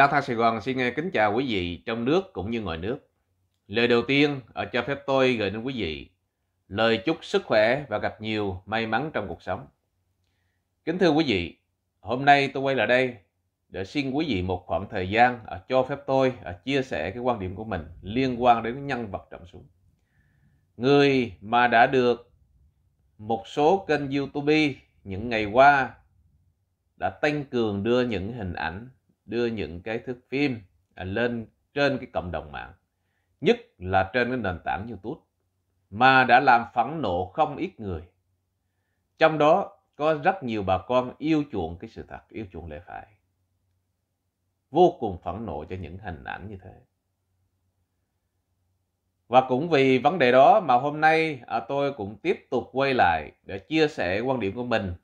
La Thang Sài Gòn xin nghe ờ, kính chào quý vị trong nước cũng như ngoài nước. Lời đầu tiên ở ờ, cho phép tôi gửi đến quý vị lời chúc sức khỏe và gặp nhiều may mắn trong cuộc sống. Kính thưa quý vị, hôm nay tôi quay lại đây để xin quý vị một khoảng thời gian ở ờ, cho phép tôi ở chia sẻ cái quan điểm của mình liên quan đến nhân vật trọng súng. Người mà đã được một số kênh YouTube những ngày qua đã tăng cường đưa những hình ảnh đưa những cái thước phim à, lên trên cái cộng đồng mạng nhất là trên cái nền tảng YouTube mà đã làm phẫn nộ không ít người trong đó có rất nhiều bà con yêu chuộng cái sự thật yêu chuộng lẽ phải vô cùng phẫn nộ cho những hình ảnh như thế và cũng vì vấn đề đó mà hôm nay à, tôi cũng tiếp tục quay lại để chia sẻ quan điểm của mình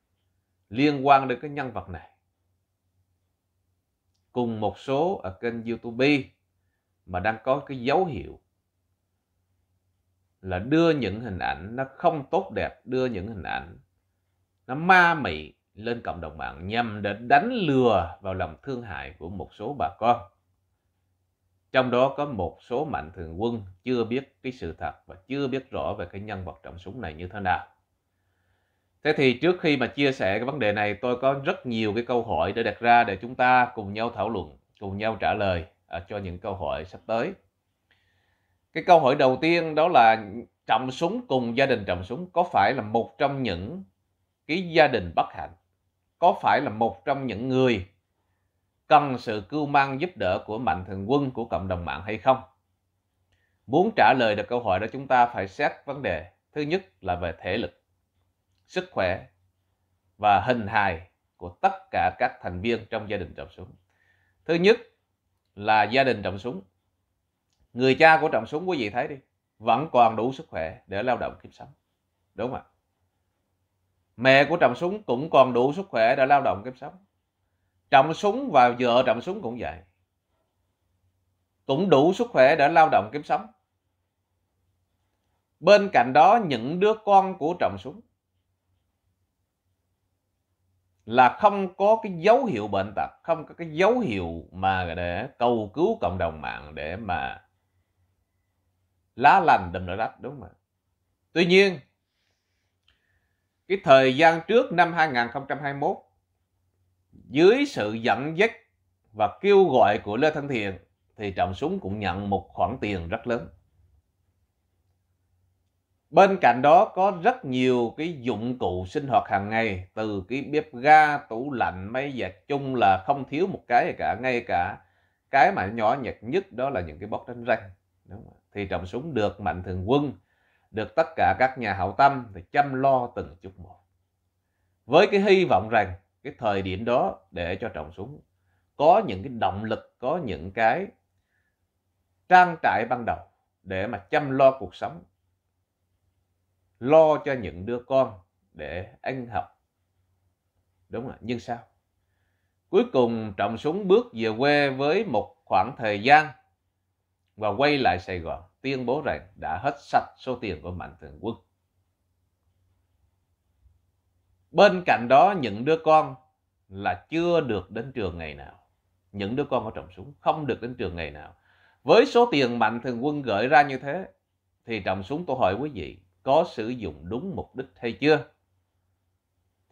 liên quan đến cái nhân vật này cùng một số ở kênh YouTube mà đang có cái dấu hiệu là đưa những hình ảnh nó không tốt đẹp, đưa những hình ảnh nó ma mị lên cộng đồng mạng nhằm để đánh lừa vào lòng thương hại của một số bà con. Trong đó có một số mạnh thường quân chưa biết cái sự thật và chưa biết rõ về cái nhân vật trọng súng này như thế nào. Thế thì trước khi mà chia sẻ cái vấn đề này, tôi có rất nhiều cái câu hỏi để đặt ra để chúng ta cùng nhau thảo luận, cùng nhau trả lời à, cho những câu hỏi sắp tới. Cái câu hỏi đầu tiên đó là trầm súng cùng gia đình trầm súng có phải là một trong những cái gia đình bất hạnh? Có phải là một trong những người cần sự cưu mang giúp đỡ của mạnh thường quân của cộng đồng mạng hay không? Muốn trả lời được câu hỏi đó chúng ta phải xét vấn đề. Thứ nhất là về thể lực sức khỏe và hình hài của tất cả các thành viên trong gia đình trọng súng. Thứ nhất là gia đình trọng súng. Người cha của trọng súng quý vị thấy đi, vẫn còn đủ sức khỏe để lao động kiếm sống. Đúng không ạ? Mẹ của trọng súng cũng còn đủ sức khỏe để lao động kiếm sống. Trọng súng và vợ trọng súng cũng vậy. Cũng đủ sức khỏe để lao động kiếm sống. Bên cạnh đó những đứa con của trọng súng là không có cái dấu hiệu bệnh tật không có cái dấu hiệu mà để cầu cứu cộng đồng mạng để mà lá lành đùm đỏ rách đúng không ạ tuy nhiên cái thời gian trước năm 2021 dưới sự dẫn dắt và kêu gọi của Lê Thanh Thiện thì Trọng Súng cũng nhận một khoản tiền rất lớn Bên cạnh đó có rất nhiều cái dụng cụ sinh hoạt hàng ngày từ cái bếp ga, tủ lạnh, máy giặt chung là không thiếu một cái gì cả, ngay cả cái mà nhỏ nhặt nhất đó là những cái bót đánh răng. Đúng không? Thì trọng súng được mạnh thường quân, được tất cả các nhà hảo tâm thì chăm lo từng chút một. Với cái hy vọng rằng cái thời điểm đó để cho trọng súng có những cái động lực, có những cái trang trại ban đầu để mà chăm lo cuộc sống lo cho những đứa con để ăn học đúng rồi nhưng sao cuối cùng trọng súng bước về quê với một khoảng thời gian và quay lại sài gòn tuyên bố rằng đã hết sạch số tiền của mạnh thường quân bên cạnh đó những đứa con là chưa được đến trường ngày nào những đứa con ở trọng súng không được đến trường ngày nào với số tiền mạnh thường quân gửi ra như thế thì trọng súng tôi hỏi quý vị có sử dụng đúng mục đích hay chưa?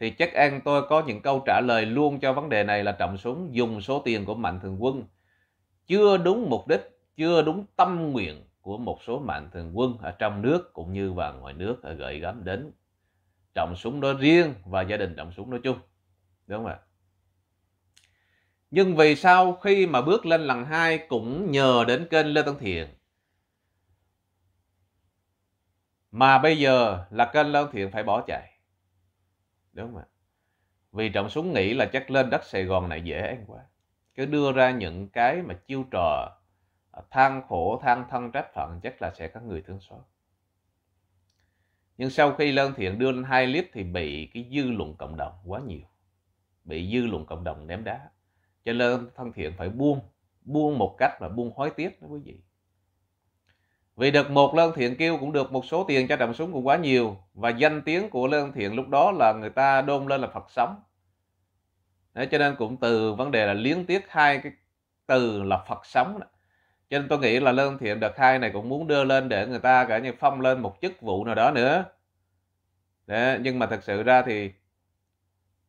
Thì chắc ăn tôi có những câu trả lời luôn cho vấn đề này là Trọng Súng dùng số tiền của Mạnh Thường Quân chưa đúng mục đích, chưa đúng tâm nguyện của một số mạnh thường quân ở trong nước cũng như và ngoài nước gợi gắm đến Trọng Súng đó riêng và gia đình Trọng Súng nói chung. Đúng không ạ? Nhưng vì sao khi mà bước lên lần hai cũng nhờ đến kênh Lê Tấn Thiện mà bây giờ là kênh Lan Thiện phải bỏ chạy đúng không ạ vì Trọng Súng nghĩ là chắc lên đất Sài Gòn này dễ ăn quá cứ đưa ra những cái mà chiêu trò à, than khổ than thân trách phận chắc là sẽ có người thương xót nhưng sau khi Lân Thiện đưa lên hai clip thì bị cái dư luận cộng đồng quá nhiều bị dư luận cộng đồng ném đá cho nên thân thiện phải buông buông một cách mà buông hối tiếc đó quý vị vì đợt một Lân Thiện kêu cũng được một số tiền cho trạm súng cũng quá nhiều và danh tiếng của Lân Thiện lúc đó là người ta đôn lên là Phật sống. Đấy, cho nên cũng từ vấn đề là liên tiếp hai cái từ là Phật sống Cho nên tôi nghĩ là Lân Thiện đợt hai này cũng muốn đưa lên để người ta cả như phong lên một chức vụ nào đó nữa. Đấy, nhưng mà thật sự ra thì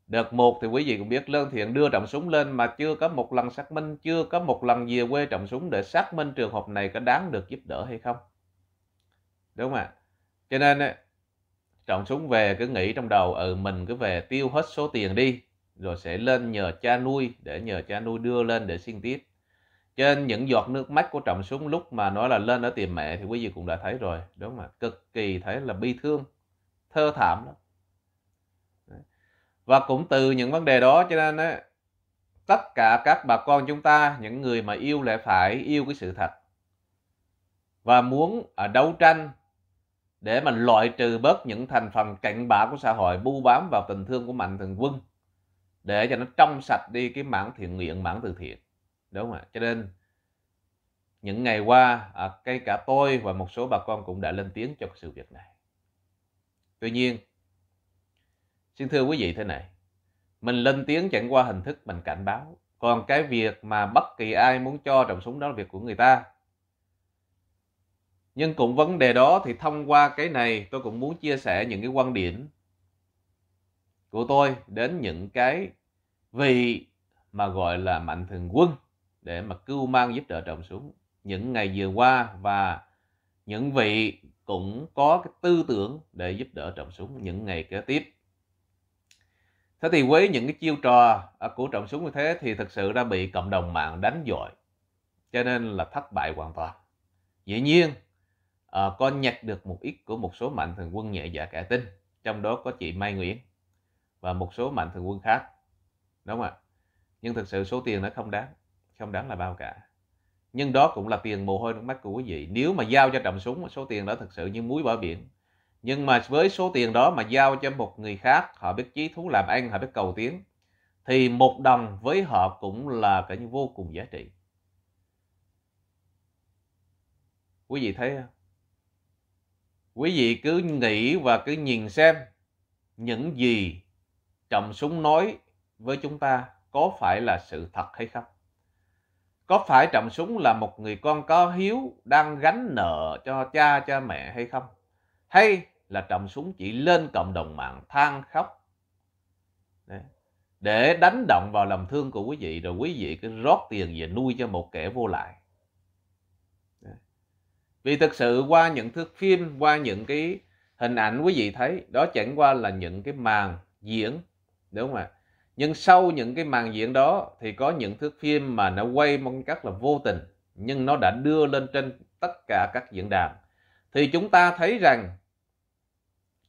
Đợt một thì quý vị cũng biết Lân Thiện đưa trọng súng lên mà chưa có một lần xác minh, chưa có một lần về quê trọng súng để xác minh trường hợp này có đáng được giúp đỡ hay không. Đúng không ạ? Cho nên trọng súng về cứ nghĩ trong đầu ừ mình cứ về tiêu hết số tiền đi rồi sẽ lên nhờ cha nuôi để nhờ cha nuôi đưa lên để xin tiếp. trên những giọt nước mắt của trọng súng lúc mà nói là lên ở tìm mẹ thì quý vị cũng đã thấy rồi. Đúng không ạ? Cực kỳ thấy là bi thương, thơ thảm lắm và cũng từ những vấn đề đó cho nên á, tất cả các bà con chúng ta những người mà yêu lẽ phải yêu cái sự thật và muốn à, đấu tranh để mà loại trừ bớt những thành phần cạnh bã của xã hội bu bám vào tình thương của mạnh thường quân để cho nó trong sạch đi cái mảng thiện nguyện mảng từ thiện đúng không ạ cho nên những ngày qua à, cây cả tôi và một số bà con cũng đã lên tiếng cho sự việc này tuy nhiên Xin thưa quý vị thế này, mình lên tiếng chẳng qua hình thức mình cảnh báo. Còn cái việc mà bất kỳ ai muốn cho trọng súng đó là việc của người ta. Nhưng cũng vấn đề đó thì thông qua cái này tôi cũng muốn chia sẻ những cái quan điểm của tôi đến những cái vị mà gọi là mạnh thường quân để mà cưu mang giúp đỡ trọng súng những ngày vừa qua và những vị cũng có cái tư tưởng để giúp đỡ trọng súng những ngày kế tiếp thế thì với những cái chiêu trò à, của trọng súng như thế thì thực sự đã bị cộng đồng mạng đánh dội cho nên là thất bại hoàn toàn dĩ nhiên à, con nhặt được một ít của một số mạnh thường quân nhẹ dạ cả tin trong đó có chị Mai Nguyễn và một số mạnh thường quân khác đúng không ạ nhưng thực sự số tiền nó không đáng không đáng là bao cả nhưng đó cũng là tiền mồ hôi nước mắt của quý vị nếu mà giao cho trọng súng số tiền đó thực sự như muối bỏ biển nhưng mà với số tiền đó mà giao cho một người khác họ biết chí thú làm ăn họ biết cầu tiến thì một đồng với họ cũng là cái vô cùng giá trị quý vị thấy không quý vị cứ nghĩ và cứ nhìn xem những gì trọng súng nói với chúng ta có phải là sự thật hay không có phải trọng súng là một người con có hiếu đang gánh nợ cho cha cha mẹ hay không hay là Trọng Súng chỉ lên cộng đồng mạng than khóc để đánh động vào lòng thương của quý vị rồi quý vị cứ rót tiền về nuôi cho một kẻ vô lại. Vì thực sự qua những thước phim, qua những cái hình ảnh quý vị thấy, đó chẳng qua là những cái màn diễn, đúng không ạ? Nhưng sau những cái màn diễn đó thì có những thước phim mà nó quay một cách là vô tình, nhưng nó đã đưa lên trên tất cả các diễn đàn. Thì chúng ta thấy rằng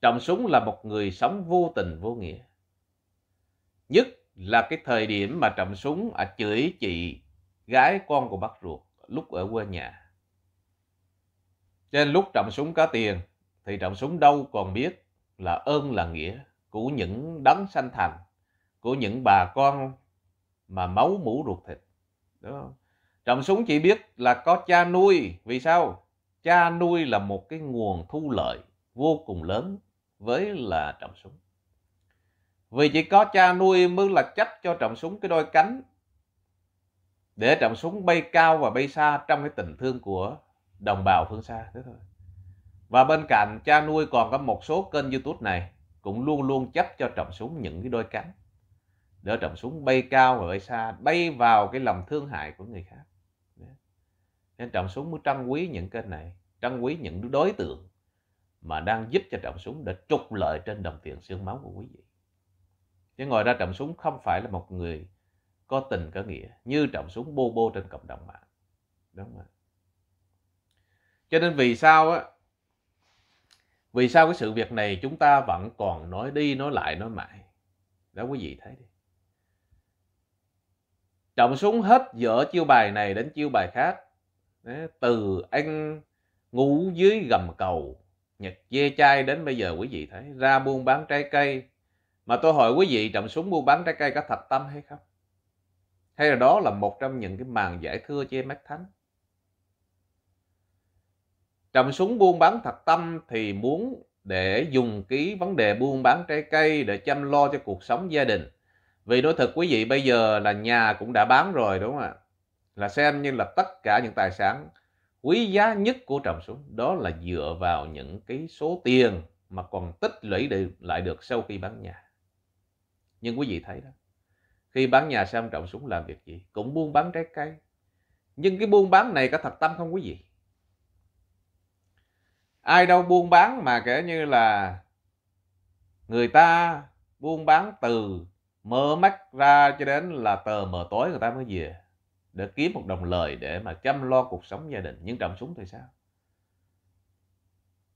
Trọng Súng là một người sống vô tình vô nghĩa. Nhất là cái thời điểm mà Trọng Súng à, chửi chị gái con của bác ruột lúc ở quê nhà. trên lúc Trọng Súng có tiền thì Trọng Súng đâu còn biết là ơn là nghĩa của những đấng sanh thành, của những bà con mà máu mũ ruột thịt. Đúng Trọng Súng chỉ biết là có cha nuôi. Vì sao? Cha nuôi là một cái nguồn thu lợi vô cùng lớn với là trọng súng vì chỉ có cha nuôi mới là chấp cho trọng súng cái đôi cánh để trọng súng bay cao và bay xa trong cái tình thương của đồng bào phương xa thế thôi và bên cạnh cha nuôi còn có một số kênh youtube này cũng luôn luôn chấp cho trọng súng những cái đôi cánh để trọng súng bay cao và bay xa bay vào cái lòng thương hại của người khác nên trọng súng mới trân quý những kênh này trân quý những đối tượng mà đang giúp cho trọng súng để trục lợi trên đồng tiền xương máu của quý vị. Chứ ngoài ra trọng súng không phải là một người có tình có nghĩa như trọng súng bô bô trên cộng đồng mạng. Đúng không? Cho nên vì sao á, vì sao cái sự việc này chúng ta vẫn còn nói đi nói lại nói mãi. Đó quý vị thấy đi. Trọng súng hết dở chiêu bài này đến chiêu bài khác. Từ anh ngủ dưới gầm cầu Nhật dê chai đến bây giờ quý vị thấy ra buôn bán trái cây. Mà tôi hỏi quý vị trầm súng buôn bán trái cây có thật tâm hay không? Hay là đó là một trong những cái màn giải thưa chê mắt thánh? Trầm súng buôn bán thật tâm thì muốn để dùng cái vấn đề buôn bán trái cây để chăm lo cho cuộc sống gia đình. Vì nói thật quý vị bây giờ là nhà cũng đã bán rồi đúng không ạ? Là xem như là tất cả những tài sản quý giá nhất của trầm xuống đó là dựa vào những cái số tiền mà còn tích lũy được, lại được sau khi bán nhà. Nhưng quý vị thấy đó, khi bán nhà xong trọng súng làm việc gì? Cũng buôn bán trái cây. Nhưng cái buôn bán này có thật tâm không quý vị? Ai đâu buôn bán mà kể như là người ta buôn bán từ mơ mắt ra cho đến là tờ mờ tối người ta mới về để kiếm một đồng lời để mà chăm lo cuộc sống gia đình nhưng trầm súng thì sao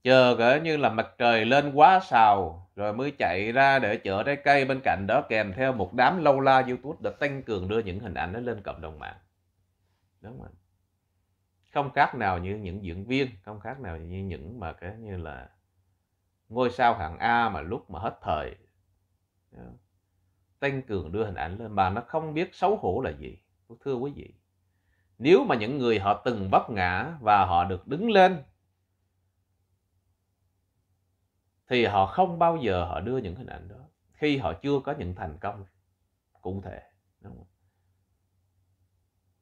chờ cỡ như là mặt trời lên quá sào rồi mới chạy ra để chở trái cây bên cạnh đó kèm theo một đám lâu la youtube đã tăng cường đưa những hình ảnh đó lên cộng đồng mạng đúng không không khác nào như những diễn viên không khác nào như những mà cái như là ngôi sao hạng a mà lúc mà hết thời tăng cường đưa hình ảnh lên mà nó không biết xấu hổ là gì Thưa quý vị, nếu mà những người họ từng vấp ngã và họ được đứng lên thì họ không bao giờ họ đưa những hình ảnh đó khi họ chưa có những thành công cụ thể đúng không?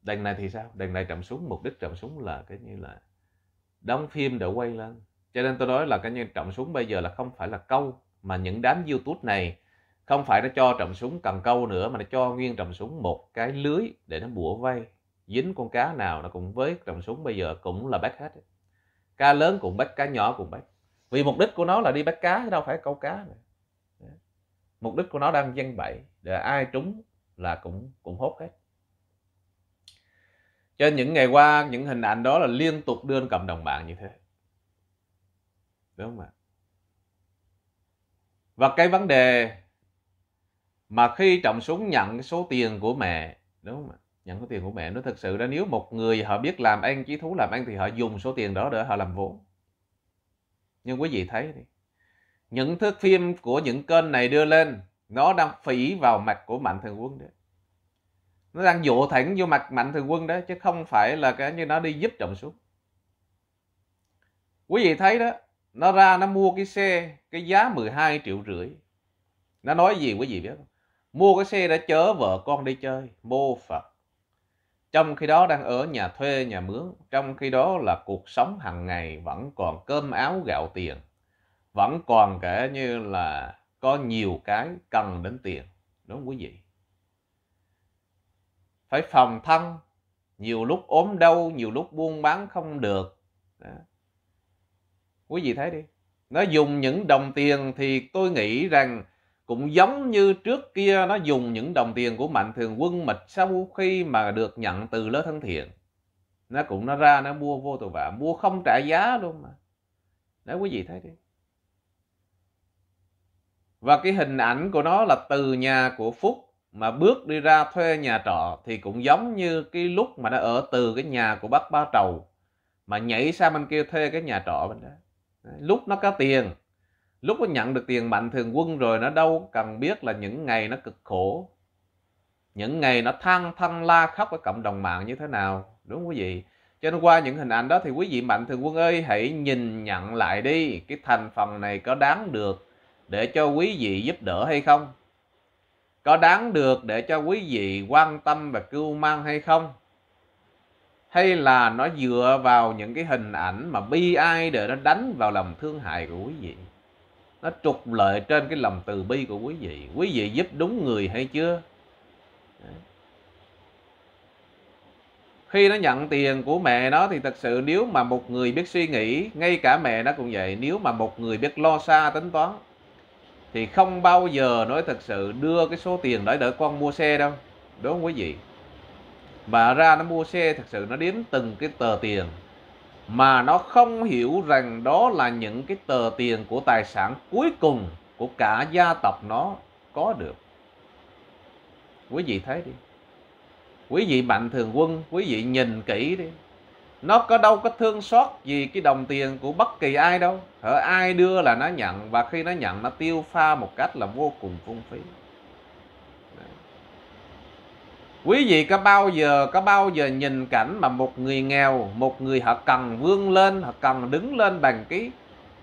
đằng này thì sao đằng này trầm xuống mục đích trầm xuống là cái như là đóng phim để quay lên cho nên tôi nói là cái như trầm súng bây giờ là không phải là câu mà những đám youtube này không phải nó cho trầm súng cầm câu nữa mà nó cho nguyên trầm súng một cái lưới để nó bủa vây dính con cá nào nó cũng với trầm súng bây giờ cũng là bắt hết cá lớn cũng bắt cá nhỏ cũng bắt vì mục đích của nó là đi bắt cá chứ đâu phải câu cá nữa. mục đích của nó đang dân bậy để ai trúng là cũng cũng hốt hết cho những ngày qua những hình ảnh đó là liên tục đưa lên cộng đồng mạng như thế đúng không ạ và cái vấn đề mà khi trọng súng nhận số tiền của mẹ đúng không ạ nhận số tiền của mẹ nó thật sự đó nếu một người họ biết làm ăn chí thú làm ăn thì họ dùng số tiền đó để họ làm vốn nhưng quý vị thấy đi những thước phim của những kênh này đưa lên nó đang phỉ vào mặt của mạnh thường quân đấy nó đang dụ thẳng vô mặt mạnh thường quân đó chứ không phải là cái như nó đi giúp trọng xuống quý vị thấy đó nó ra nó mua cái xe cái giá 12 triệu rưỡi nó nói gì quý vị biết không Mua cái xe đã chớ vợ con đi chơi, mô Phật. Trong khi đó đang ở nhà thuê, nhà mướn, trong khi đó là cuộc sống hàng ngày vẫn còn cơm áo gạo tiền, vẫn còn kể như là có nhiều cái cần đến tiền, đúng không quý vị? Phải phòng thân, nhiều lúc ốm đau, nhiều lúc buôn bán không được. Đó. Quý vị thấy đi, nó dùng những đồng tiền thì tôi nghĩ rằng cũng giống như trước kia nó dùng những đồng tiền của mạnh thường quân mà sau khi mà được nhận từ lớp thân thiện nó cũng nó ra nó mua vô tội vạ mua không trả giá luôn mà đấy quý vị thấy đi và cái hình ảnh của nó là từ nhà của phúc mà bước đi ra thuê nhà trọ thì cũng giống như cái lúc mà nó ở từ cái nhà của bác ba trầu mà nhảy sang bên kia thuê cái nhà trọ bên đó lúc nó có tiền lúc nó nhận được tiền mạnh thường quân rồi nó đâu cần biết là những ngày nó cực khổ những ngày nó than thân la khóc ở cộng đồng mạng như thế nào đúng không quý vị cho nên qua những hình ảnh đó thì quý vị mạnh thường quân ơi hãy nhìn nhận lại đi cái thành phần này có đáng được để cho quý vị giúp đỡ hay không có đáng được để cho quý vị quan tâm và cưu mang hay không hay là nó dựa vào những cái hình ảnh mà bi ai để nó đánh vào lòng thương hại của quý vị nó trục lợi trên cái lòng từ bi của quý vị quý vị giúp đúng người hay chưa khi nó nhận tiền của mẹ nó thì thật sự nếu mà một người biết suy nghĩ ngay cả mẹ nó cũng vậy nếu mà một người biết lo xa tính toán thì không bao giờ nói thật sự đưa cái số tiền đó để con mua xe đâu đúng không quý vị mà ra nó mua xe thật sự nó đếm từng cái tờ tiền mà nó không hiểu rằng đó là những cái tờ tiền của tài sản cuối cùng của cả gia tộc nó có được. Quý vị thấy đi. Quý vị mạnh thường quân, quý vị nhìn kỹ đi. Nó có đâu có thương xót gì cái đồng tiền của bất kỳ ai đâu. Ở ai đưa là nó nhận và khi nó nhận nó tiêu pha một cách là vô cùng phung phí quý vị có bao giờ có bao giờ nhìn cảnh mà một người nghèo một người họ cần vươn lên họ cần đứng lên bằng cái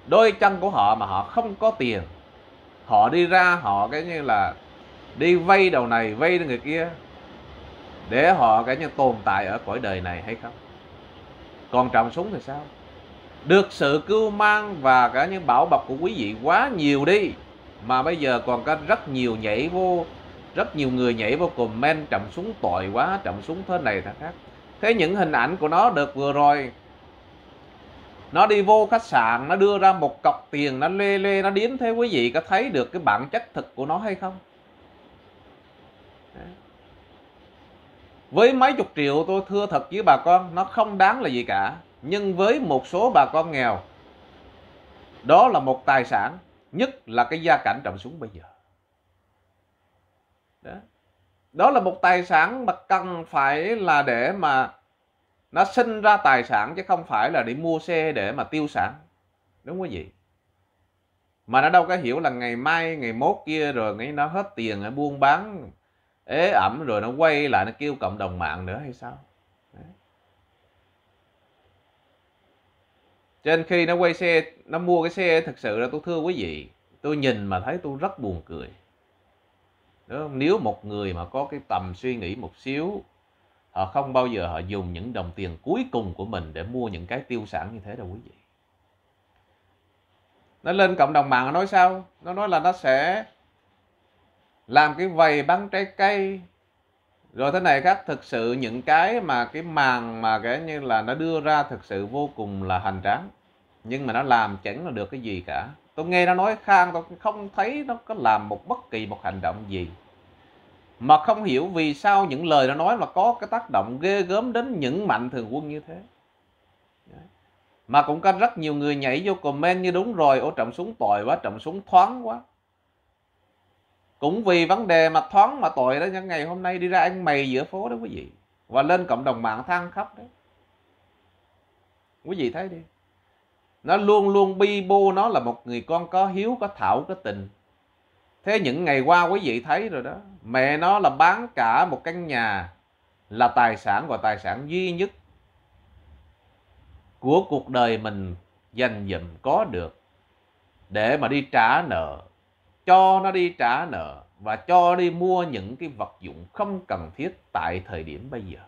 đôi chân của họ mà họ không có tiền họ đi ra họ cái như là đi vay đầu này vay người kia để họ cái như tồn tại ở cõi đời này hay không còn trọng súng thì sao được sự cưu mang và cả những bảo bọc của quý vị quá nhiều đi mà bây giờ còn có rất nhiều nhảy vô rất nhiều người nhảy vô comment trầm súng tội quá trầm súng thế này thế khác thế những hình ảnh của nó được vừa rồi nó đi vô khách sạn nó đưa ra một cọc tiền nó lê lê nó điếm thế quý vị có thấy được cái bản chất thực của nó hay không với mấy chục triệu tôi thưa thật với bà con nó không đáng là gì cả nhưng với một số bà con nghèo đó là một tài sản nhất là cái gia cảnh trầm xuống bây giờ đó là một tài sản mà cần phải là để mà nó sinh ra tài sản chứ không phải là để mua xe để mà tiêu sản đúng quý vị mà nó đâu có hiểu là ngày mai ngày mốt kia rồi nghĩ nó hết tiền nó buôn bán ế ẩm rồi nó quay lại nó kêu cộng đồng mạng nữa hay sao trên khi nó quay xe nó mua cái xe thật sự là tôi thưa quý vị tôi nhìn mà thấy tôi rất buồn cười không? Nếu một người mà có cái tầm suy nghĩ một xíu họ không bao giờ họ dùng những đồng tiền cuối cùng của mình để mua những cái tiêu sản như thế đâu quý vị nó lên cộng đồng mạng nó nói sao nó nói là nó sẽ làm cái vầy bắn trái cây rồi thế này khác thực sự những cái mà cái màn mà cái như là nó đưa ra thực sự vô cùng là hành tráng nhưng mà nó làm chẳng là được cái gì cả tôi nghe nó nói khang tôi không thấy nó có làm một bất kỳ một hành động gì mà không hiểu vì sao những lời nó nói mà có cái tác động ghê gớm đến những mạnh thường quân như thế mà cũng có rất nhiều người nhảy vô comment như đúng rồi ô trọng súng tội quá trọng súng thoáng quá cũng vì vấn đề mà thoáng mà tội đó những ngày hôm nay đi ra ăn mày giữa phố đó quý vị và lên cộng đồng mạng than khóc đấy quý vị thấy đi nó luôn luôn bi bô nó là một người con có hiếu có thảo có tình thế những ngày qua quý vị thấy rồi đó mẹ nó là bán cả một căn nhà là tài sản và tài sản duy nhất của cuộc đời mình dành dụm có được để mà đi trả nợ cho nó đi trả nợ và cho đi mua những cái vật dụng không cần thiết tại thời điểm bây giờ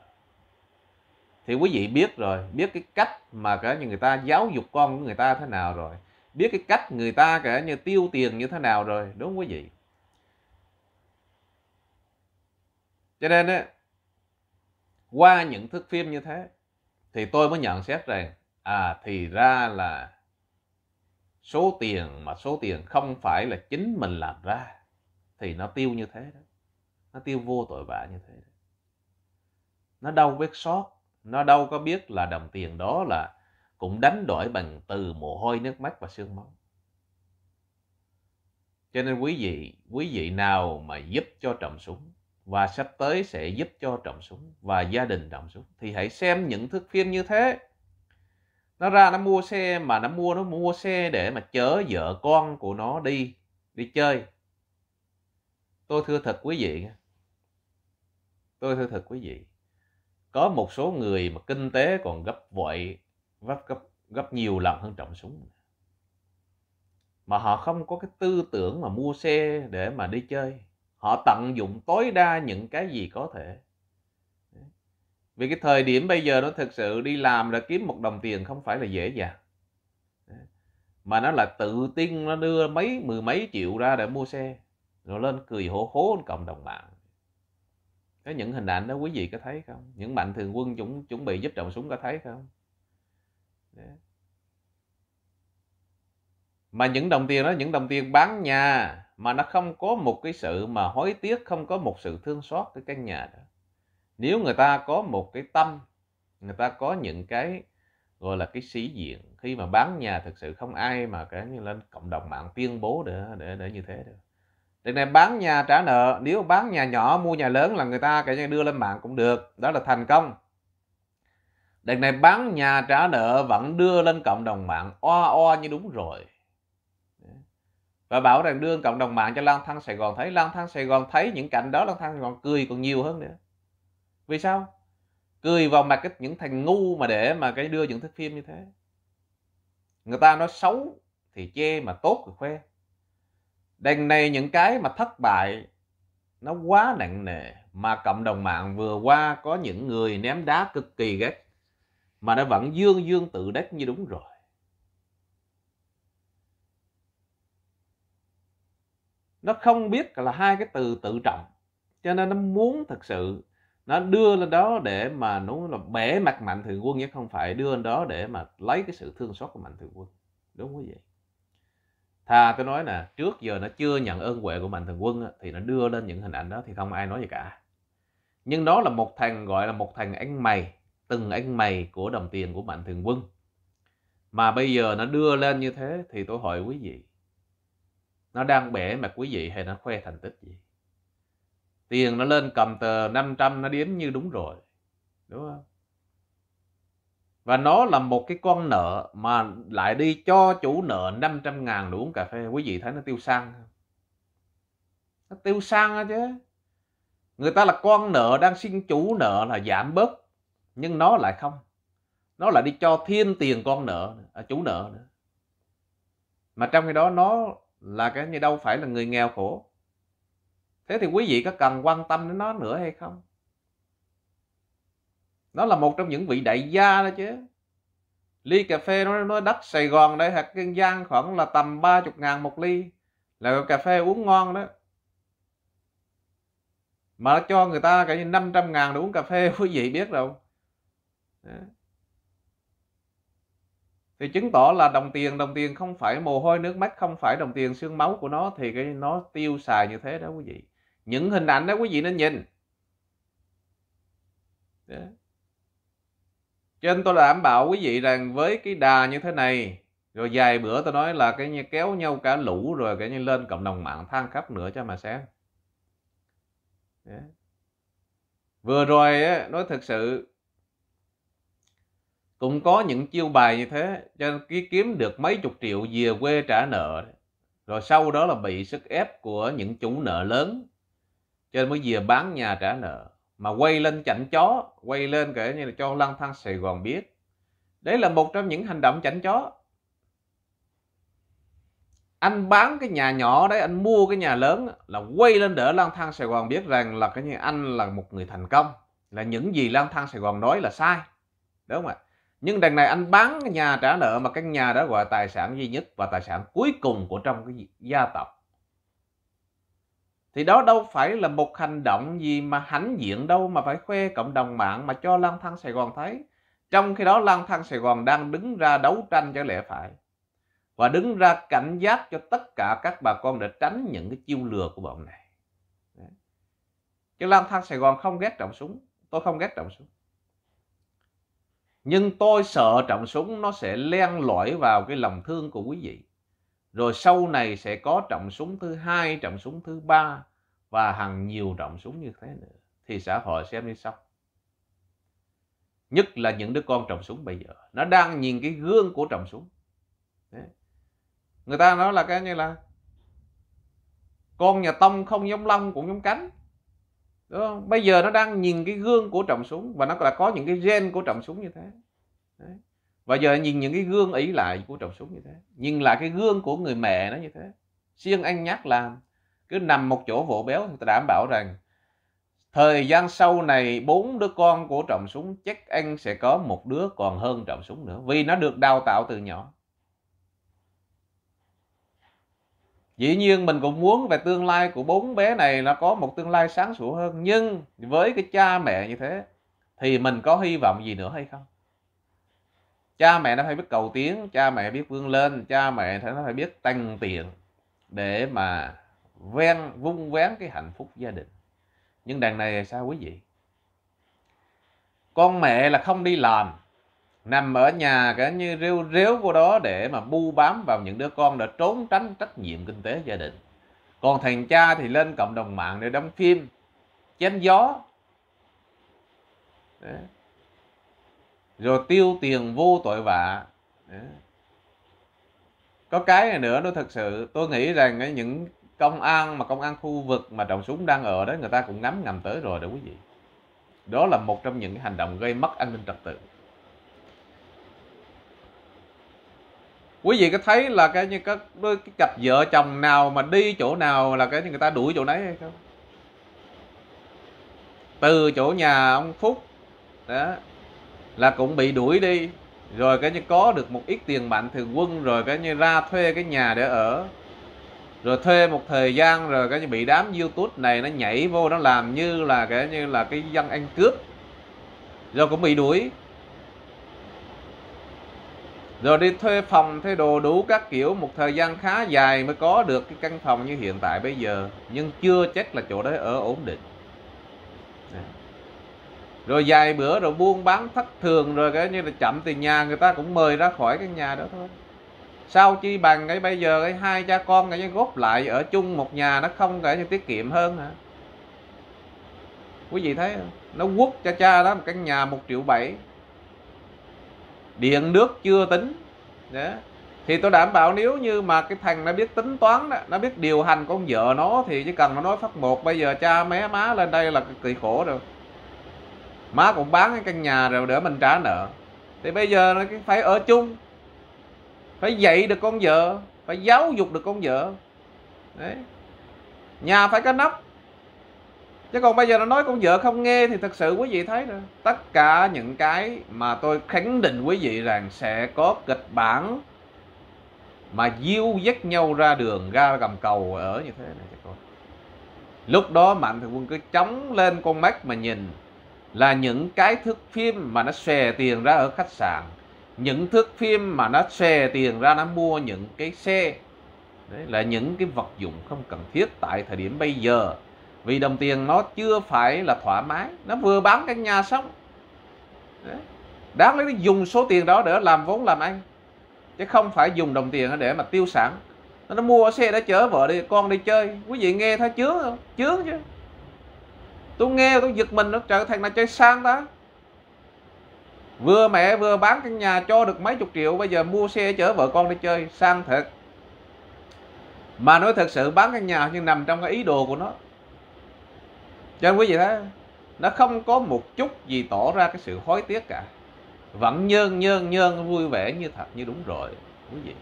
thì quý vị biết rồi biết cái cách mà cả như người ta giáo dục con của người ta thế nào rồi biết cái cách người ta cả như tiêu tiền như thế nào rồi đúng không quý vị cho nên á qua những thước phim như thế thì tôi mới nhận xét rằng à thì ra là số tiền mà số tiền không phải là chính mình làm ra thì nó tiêu như thế đó nó tiêu vô tội vạ như thế đó. nó đâu biết sót nó đâu có biết là đồng tiền đó là cũng đánh đổi bằng từ mồ hôi, nước mắt và xương máu. Cho nên quý vị, quý vị nào mà giúp cho Trọng Súng và sắp tới sẽ giúp cho Trọng Súng và gia đình Trọng Súng thì hãy xem những thước phim như thế. Nó ra nó mua xe mà nó mua nó mua xe để mà chở vợ con của nó đi đi chơi. Tôi thưa thật quý vị. Tôi thưa thật quý vị có một số người mà kinh tế còn gấp vội gấp gấp gấp nhiều lần hơn trọng súng mà họ không có cái tư tưởng mà mua xe để mà đi chơi họ tận dụng tối đa những cái gì có thể vì cái thời điểm bây giờ nó thực sự đi làm là kiếm một đồng tiền không phải là dễ dàng mà nó là tự tin nó đưa mấy mười mấy triệu ra để mua xe rồi lên cười hổ hố cộng đồng mạng có những hình ảnh đó quý vị có thấy không những mạnh thường quân chuẩn chuẩn bị giúp trọng súng có thấy không Đấy. mà những đồng tiền đó những đồng tiền bán nhà mà nó không có một cái sự mà hối tiếc không có một sự thương xót cái căn nhà đó nếu người ta có một cái tâm người ta có những cái gọi là cái sĩ diện khi mà bán nhà thực sự không ai mà cả như lên cộng đồng mạng tuyên bố để để để như thế được Điều này bán nhà trả nợ, nếu bán nhà nhỏ mua nhà lớn là người ta cả nhà đưa lên mạng cũng được, đó là thành công. Điều này bán nhà trả nợ vẫn đưa lên cộng đồng mạng oa oa như đúng rồi. Và bảo rằng đưa cộng đồng mạng cho lang thang Sài Gòn thấy, lang thang Sài Gòn thấy những cảnh đó lang thang Sài Gòn cười còn nhiều hơn nữa. Vì sao? Cười vào mặt cái, những thằng ngu mà để mà cái đưa những thước phim như thế. Người ta nói xấu thì chê mà tốt thì khoe. Đằng này những cái mà thất bại nó quá nặng nề mà cộng đồng mạng vừa qua có những người ném đá cực kỳ ghét mà nó vẫn dương dương tự đắc như đúng rồi. Nó không biết là hai cái từ tự trọng cho nên nó muốn thật sự nó đưa lên đó để mà nó là bể mặt mạnh thường quân chứ không phải đưa lên đó để mà lấy cái sự thương xót của mạnh thường quân đúng không vậy thà tôi nói nè trước giờ nó chưa nhận ơn huệ của mạnh thường quân thì nó đưa lên những hình ảnh đó thì không ai nói gì cả nhưng đó là một thằng gọi là một thằng anh mày từng anh mày của đồng tiền của mạnh thường quân mà bây giờ nó đưa lên như thế thì tôi hỏi quý vị nó đang bể mặt quý vị hay nó khoe thành tích gì tiền nó lên cầm tờ 500 nó đếm như đúng rồi đúng không và nó là một cái con nợ mà lại đi cho chủ nợ 500 ngàn để uống cà phê quý vị thấy nó tiêu sang nó tiêu sang chứ người ta là con nợ đang xin chủ nợ là giảm bớt nhưng nó lại không nó lại đi cho thiên tiền con nợ à, chủ nợ nữa mà trong khi đó nó là cái như đâu phải là người nghèo khổ thế thì quý vị có cần quan tâm đến nó nữa hay không nó là một trong những vị đại gia đó chứ ly cà phê nó nói đất Sài Gòn đây hạt Kiên Giang khoảng là tầm 30 ngàn một ly là cà phê uống ngon đó mà cho người ta cả như 500 ngàn để uống cà phê quý vị biết đâu thì chứng tỏ là đồng tiền đồng tiền không phải mồ hôi nước mắt không phải đồng tiền xương máu của nó thì cái nó tiêu xài như thế đó quý vị những hình ảnh đó quý vị nên nhìn đó cho nên tôi đảm bảo quý vị rằng với cái đà như thế này rồi vài bữa tôi nói là cái như kéo nhau cả lũ rồi cái như lên cộng đồng mạng than khắp nữa cho mà xem vừa rồi nói thật sự cũng có những chiêu bài như thế cho nên kiếm được mấy chục triệu về quê trả nợ rồi sau đó là bị sức ép của những chủ nợ lớn cho nên mới về bán nhà trả nợ mà quay lên chảnh chó quay lên kể như là cho lang thang sài gòn biết đấy là một trong những hành động chảnh chó anh bán cái nhà nhỏ đấy anh mua cái nhà lớn là quay lên đỡ lang thang sài gòn biết rằng là cái như anh là một người thành công là những gì lang thang sài gòn nói là sai đúng không ạ nhưng đằng này anh bán cái nhà trả nợ mà căn nhà đó gọi là tài sản duy nhất và tài sản cuối cùng của trong cái gia tộc thì đó đâu phải là một hành động gì mà hãnh diện đâu mà phải khoe cộng đồng mạng mà cho lang thang Sài Gòn thấy. Trong khi đó lang thang Sài Gòn đang đứng ra đấu tranh cho lẽ phải và đứng ra cảnh giác cho tất cả các bà con để tránh những cái chiêu lừa của bọn này. Chứ lang thang Sài Gòn không ghét trọng súng, tôi không ghét trọng súng. Nhưng tôi sợ trọng súng nó sẽ len lỏi vào cái lòng thương của quý vị rồi sau này sẽ có trọng súng thứ hai trọng súng thứ ba và hàng nhiều trọng súng như thế nữa thì xã hội xem như sau nhất là những đứa con trọng súng bây giờ nó đang nhìn cái gương của trọng súng Đấy. người ta nói là cái như là con nhà tông không giống lông cũng giống cánh Đúng không? bây giờ nó đang nhìn cái gương của trọng súng và nó là có những cái gen của trọng súng như thế Đấy và giờ nhìn những cái gương ấy lại của trọng súng như thế nhìn lại cái gương của người mẹ nó như thế siêng ăn nhắc làm cứ nằm một chỗ vỗ béo thì đảm bảo rằng thời gian sau này bốn đứa con của trọng súng chắc anh sẽ có một đứa còn hơn trọng súng nữa vì nó được đào tạo từ nhỏ dĩ nhiên mình cũng muốn về tương lai của bốn bé này là có một tương lai sáng sủa hơn nhưng với cái cha mẹ như thế thì mình có hy vọng gì nữa hay không cha mẹ nó phải biết cầu tiến cha mẹ biết vươn lên cha mẹ nó phải biết tăng tiền để mà ven vung vén cái hạnh phúc gia đình nhưng đằng này sao quý vị con mẹ là không đi làm nằm ở nhà cả như rêu rếu vô đó để mà bu bám vào những đứa con đã trốn tránh trách nhiệm kinh tế gia đình còn thằng cha thì lên cộng đồng mạng để đóng phim chém gió Đấy rồi tiêu tiền vô tội vạ có cái này nữa nó thật sự tôi nghĩ rằng những công an mà công an khu vực mà trọng súng đang ở đó người ta cũng ngắm ngầm tới rồi đó quý vị đó là một trong những hành động gây mất an ninh trật tự quý vị có thấy là cái như các cái cặp vợ chồng nào mà đi chỗ nào là cái người ta đuổi chỗ đấy hay không từ chỗ nhà ông phúc đó là cũng bị đuổi đi rồi cái như có được một ít tiền mạnh thường quân rồi cái như ra thuê cái nhà để ở rồi thuê một thời gian rồi cái như bị đám youtube này nó nhảy vô nó làm như là cái như là cái dân ăn cướp rồi cũng bị đuổi rồi đi thuê phòng thuê đồ đủ các kiểu một thời gian khá dài mới có được cái căn phòng như hiện tại bây giờ nhưng chưa chắc là chỗ đấy ở ổn định rồi vài bữa rồi buôn bán thất thường rồi cái như là chậm thì nhà người ta cũng mời ra khỏi cái nhà đó thôi sao chi bằng cái bây giờ cái hai cha con cái góp lại ở chung một nhà nó không cái tiết kiệm hơn hả quý vị thấy không? nó quốc cho cha đó một căn nhà một triệu bảy điện nước chưa tính đó. thì tôi đảm bảo nếu như mà cái thằng nó biết tính toán đó, nó biết điều hành con vợ nó thì chỉ cần nó nói phát một bây giờ cha mé má lên đây là cực kỳ khổ rồi má cũng bán cái căn nhà rồi để mình trả nợ thì bây giờ nó phải ở chung phải dạy được con vợ phải giáo dục được con vợ đấy nhà phải có nắp chứ còn bây giờ nó nói con vợ không nghe thì thật sự quý vị thấy rồi tất cả những cái mà tôi khẳng định quý vị rằng sẽ có kịch bản mà diêu dắt nhau ra đường ra gầm cầu ở như thế này lúc đó mạnh thường quân cứ chống lên con mắt mà nhìn là những cái thước phim mà nó xòe tiền ra ở khách sạn những thước phim mà nó xòe tiền ra nó mua những cái xe Đấy là những cái vật dụng không cần thiết tại thời điểm bây giờ vì đồng tiền nó chưa phải là thoải mái nó vừa bán căn nhà xong Đấy. đáng lẽ dùng số tiền đó để làm vốn làm ăn chứ không phải dùng đồng tiền để mà tiêu sản nó mua xe để chở vợ đi con đi chơi quý vị nghe thấy chướng không chướng chứ tôi nghe tôi giật mình nó trời thằng này chơi sang ta vừa mẹ vừa bán căn nhà cho được mấy chục triệu bây giờ mua xe chở vợ con đi chơi sang thật mà nói thật sự bán căn nhà nhưng nằm trong cái ý đồ của nó cho nên quý vị thấy nó không có một chút gì tỏ ra cái sự hối tiếc cả vẫn nhơn nhơn nhơn vui vẻ như thật như đúng rồi quý vị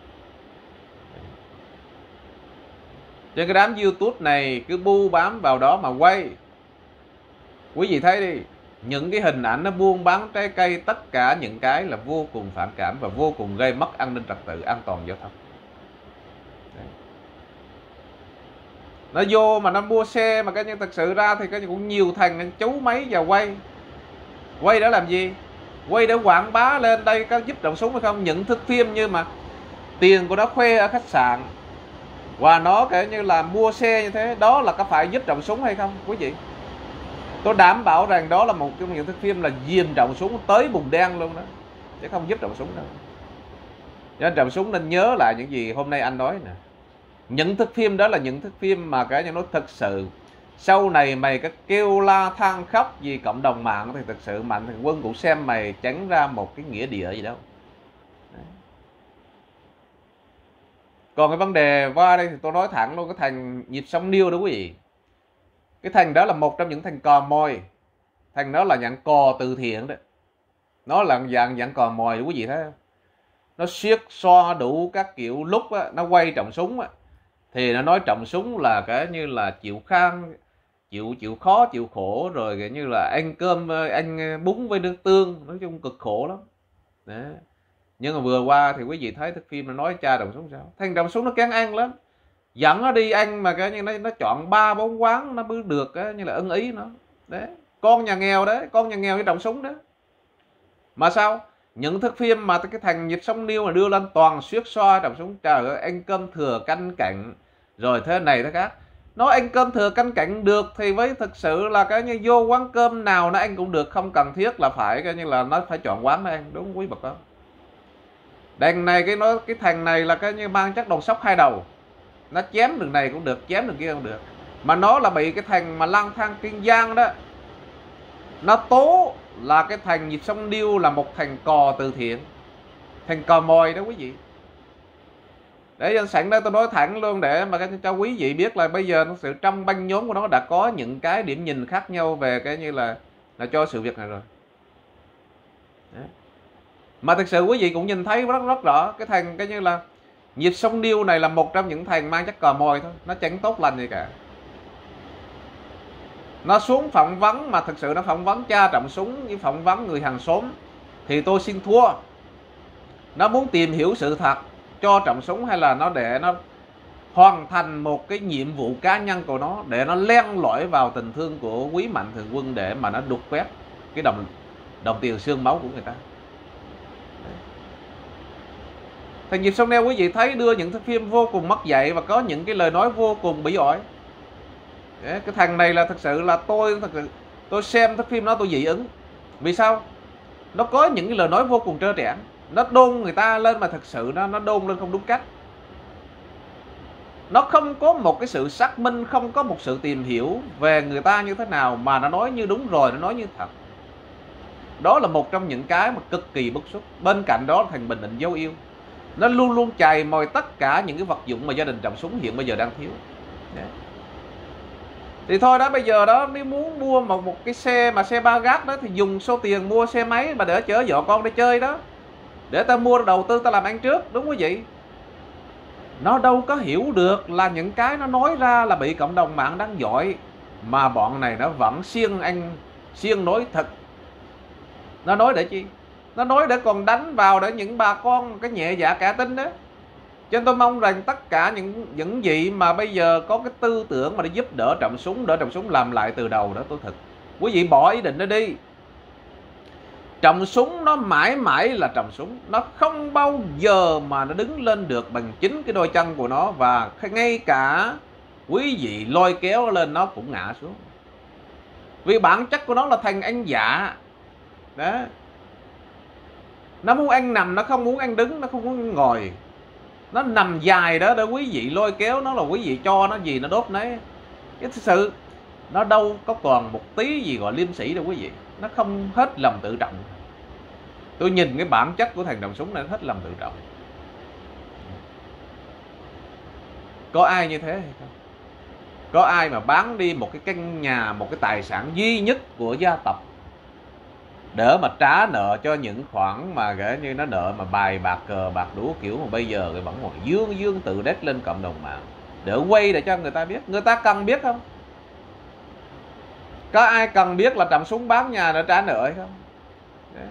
cho cái đám youtube này cứ bu bám vào đó mà quay quý vị thấy đi những cái hình ảnh nó buôn bán trái cây tất cả những cái là vô cùng phản cảm và vô cùng gây mất an ninh trật tự an toàn giao thông nó vô mà nó mua xe mà cái nhân thật sự ra thì cái cũng nhiều thằng chú máy vào quay quay để làm gì quay để quảng bá lên đây có giúp động súng hay không những thức phim như mà tiền của nó khoe ở khách sạn và nó kể như là mua xe như thế đó là có phải giúp động súng hay không quý vị tôi đảm bảo rằng đó là một trong những thước phim là dìm trọng súng tới bùng đen luôn đó chứ không giúp trọng súng đâu nên trọng súng nên nhớ lại những gì hôm nay anh nói nè những thước phim đó là những thước phim mà cái những nó thật sự sau này mày có kêu la than khóc vì cộng đồng mạng thì thật sự mạnh thường quân cũng xem mày tránh ra một cái nghĩa địa gì đâu còn cái vấn đề qua đây thì tôi nói thẳng luôn cái thành nhịp sóng niêu đó quý vị cái thằng đó là một trong những thằng cò mồi thằng đó là dạng cò từ thiện đó nó là dạng dạng cò mồi quý vị thấy không nó siết so đủ các kiểu lúc á, nó quay trọng súng á, thì nó nói trọng súng là cái như là chịu khang chịu chịu khó chịu khổ rồi kiểu như là ăn cơm ăn bún với nước tương nói chung cực khổ lắm Đấy. nhưng mà vừa qua thì quý vị thấy cái phim nó nói cha trọng súng sao thằng trọng súng nó kén ăn lắm dẫn nó đi anh mà cái như nó, nó chọn ba bốn quán nó mới được cái như là ưng ý nó đấy con nhà nghèo đấy con nhà nghèo cái trọng súng đấy mà sao những thước phim mà cái thằng nhịp sông niêu mà đưa lên toàn xuyết xoa trọng súng trời ơi ăn cơm thừa canh cạnh rồi thế này thế khác nó ăn cơm thừa canh cạnh được thì với thực sự là cái như vô quán cơm nào nó ăn cũng được không cần thiết là phải cái như là nó phải chọn quán nó ăn đúng không, quý bậc không đằng này cái nó cái thằng này là cái như mang chắc đồng sóc hai đầu nó chém đường này cũng được chém đường kia cũng được mà nó là bị cái thằng mà lang thang kiên giang đó nó tố là cái thằng nhịp sông điêu là một thằng cò từ thiện thằng cò mồi đó quý vị để danh sẵn đó tôi nói thẳng luôn để mà cho quý vị biết là bây giờ sự trong băng nhóm của nó đã có những cái điểm nhìn khác nhau về cái như là là cho sự việc này rồi Đấy. mà thực sự quý vị cũng nhìn thấy rất rất rõ cái thằng cái như là Nhịp sông điêu này là một trong những thành mang chất cờ mồi thôi Nó chẳng tốt lành gì cả Nó xuống phỏng vấn mà thực sự nó phỏng vấn cha trọng súng với phỏng vấn người hàng xóm Thì tôi xin thua Nó muốn tìm hiểu sự thật cho trọng súng hay là nó để nó hoàn thành một cái nhiệm vụ cá nhân của nó để nó len lỏi vào tình thương của quý mạnh thường quân để mà nó đục quét cái đồng đồng tiền xương máu của người ta Thì nhịp sông neo quý vị thấy đưa những phim vô cùng mất dạy và có những cái lời nói vô cùng bị ổi. cái thằng này là thật sự là tôi thật sự tôi xem thước phim nó tôi dị ứng. Vì sao? Nó có những cái lời nói vô cùng trơ trẽn. Nó đôn người ta lên mà thật sự nó nó đôn lên không đúng cách. Nó không có một cái sự xác minh, không có một sự tìm hiểu về người ta như thế nào mà nó nói như đúng rồi, nó nói như thật. Đó là một trong những cái mà cực kỳ bức xúc. Bên cạnh đó là thằng Bình Định dấu yêu nó luôn luôn chài mồi tất cả những cái vật dụng mà gia đình trồng súng hiện bây giờ đang thiếu dạ. thì thôi đó bây giờ đó nếu muốn mua một một cái xe mà xe ba gác đó thì dùng số tiền mua xe máy mà để chở vợ con đi chơi đó để ta mua đầu tư ta làm ăn trước đúng không vậy nó đâu có hiểu được là những cái nó nói ra là bị cộng đồng mạng đang dội mà bọn này nó vẫn siêng ăn siêng nói thật nó nói để chi nó nói để còn đánh vào để những bà con cái nhẹ dạ cả tin đó cho nên tôi mong rằng tất cả những những gì mà bây giờ có cái tư tưởng mà để giúp đỡ trọng súng đỡ trọng súng làm lại từ đầu đó tôi thật quý vị bỏ ý định đó đi trọng súng nó mãi mãi là trọng súng nó không bao giờ mà nó đứng lên được bằng chính cái đôi chân của nó và ngay cả quý vị lôi kéo lên nó cũng ngã xuống vì bản chất của nó là thành anh giả dạ. đó nó muốn ăn nằm nó không muốn ăn đứng nó không muốn ngồi nó nằm dài đó để quý vị lôi kéo nó là quý vị cho nó gì nó đốt nấy cái sự nó đâu có còn một tí gì gọi liêm sĩ đâu quý vị nó không hết lòng tự trọng tôi nhìn cái bản chất của thằng đồng súng này hết lòng tự trọng có ai như thế hay không có ai mà bán đi một cái căn nhà một cái tài sản duy nhất của gia tộc đỡ mà trả nợ cho những khoản mà kể như nó nợ mà bài bạc cờ bạc đũa kiểu mà bây giờ thì vẫn còn dương dương tự đét lên cộng đồng mạng để quay để cho người ta biết người ta cần biết không có ai cần biết là trầm súng bán nhà để trả nợ hay không Đấy.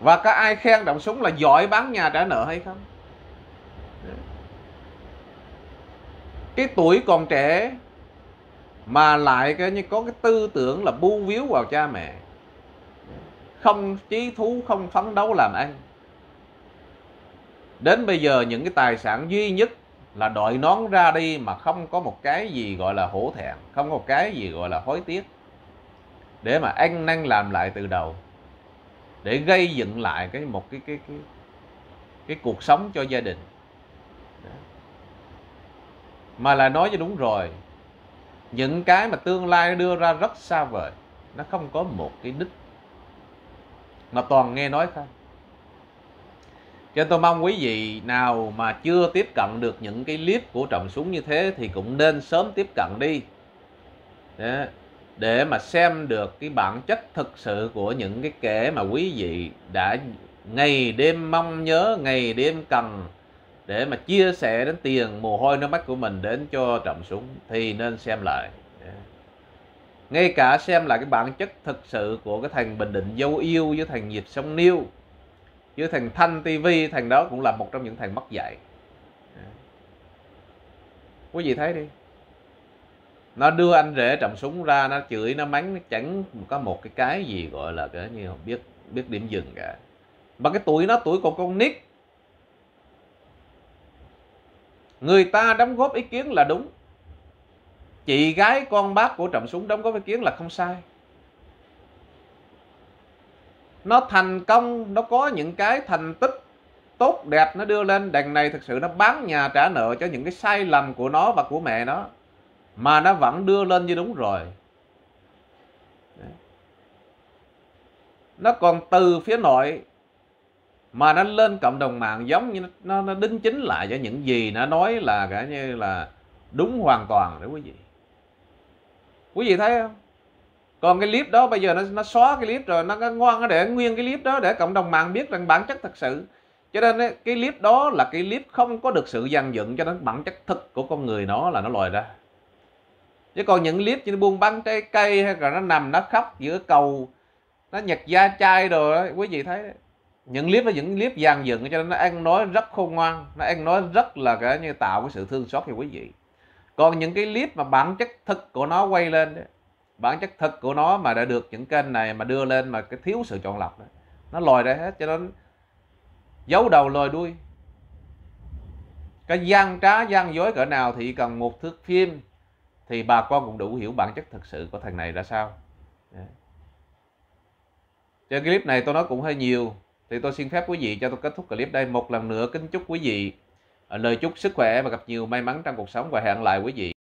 và có ai khen trầm súng là giỏi bán nhà trả nợ hay không Đấy. cái tuổi còn trẻ mà lại cái như có cái tư tưởng là bu víu vào cha mẹ không trí thú không phấn đấu làm ăn đến bây giờ những cái tài sản duy nhất là đội nón ra đi mà không có một cái gì gọi là hổ thẹn không có một cái gì gọi là hối tiếc để mà ăn năn làm lại từ đầu để gây dựng lại cái một cái cái cái, cái cuộc sống cho gia đình mà là nói cho đúng rồi những cái mà tương lai đưa ra rất xa vời nó không có một cái đích mà toàn nghe nói thôi. cho nên tôi mong quý vị nào mà chưa tiếp cận được những cái clip của trọng súng như thế thì cũng nên sớm tiếp cận đi để, để mà xem được cái bản chất thực sự của những cái kể mà quý vị đã ngày đêm mong nhớ ngày đêm cần để mà chia sẻ đến tiền mồ hôi nước mắt của mình đến cho trọng súng thì nên xem lại ngay cả xem lại cái bản chất thực sự của cái thằng bình định dâu yêu với thằng dịch sông niêu với thằng thanh tv thằng đó cũng là một trong những thằng mất dạy dạ. quý vị thấy đi nó đưa anh rể trầm súng ra nó chửi nó mắng nó chẳng có một cái cái gì gọi là cái như không biết biết điểm dừng cả mà cái tuổi nó tuổi còn con nít người ta đóng góp ý kiến là đúng chị gái con bác của Trọng Súng đóng góp ý kiến là không sai nó thành công nó có những cái thành tích tốt đẹp nó đưa lên đằng này thực sự nó bán nhà trả nợ cho những cái sai lầm của nó và của mẹ nó mà nó vẫn đưa lên như đúng rồi nó còn từ phía nội mà nó lên cộng đồng mạng giống như nó, nó đính chính lại cho những gì nó nói là cả như là đúng hoàn toàn đấy quý vị quý vị thấy không còn cái clip đó bây giờ nó, nó xóa cái clip rồi nó, ngoan nó để nguyên cái clip đó để cộng đồng mạng biết rằng bản chất thật sự cho nên ấy, cái clip đó là cái clip không có được sự dàn dựng cho nên bản chất thực của con người nó là nó lòi ra chứ còn những clip như buôn bán trái cây hay là nó nằm nó khóc giữa cầu nó nhặt da chai rồi đó quý vị thấy đấy những clip là những clip dàn dựng cho nên nó ăn nói rất khôn ngoan nó ăn nói rất là cái như tạo cái sự thương xót cho quý vị còn những cái clip mà bản chất thực của nó quay lên đó, bản chất thực của nó mà đã được những kênh này mà đưa lên mà cái thiếu sự chọn lọc đó, nó lòi ra hết cho nên giấu đầu lòi đuôi cái gian trá gian dối cỡ nào thì cần một thước phim thì bà con cũng đủ hiểu bản chất thực sự của thằng này ra sao Trên cho clip này tôi nói cũng hơi nhiều thì tôi xin phép quý vị cho tôi kết thúc clip đây một lần nữa kính chúc quý vị lời chúc sức khỏe và gặp nhiều may mắn trong cuộc sống và hẹn lại quý vị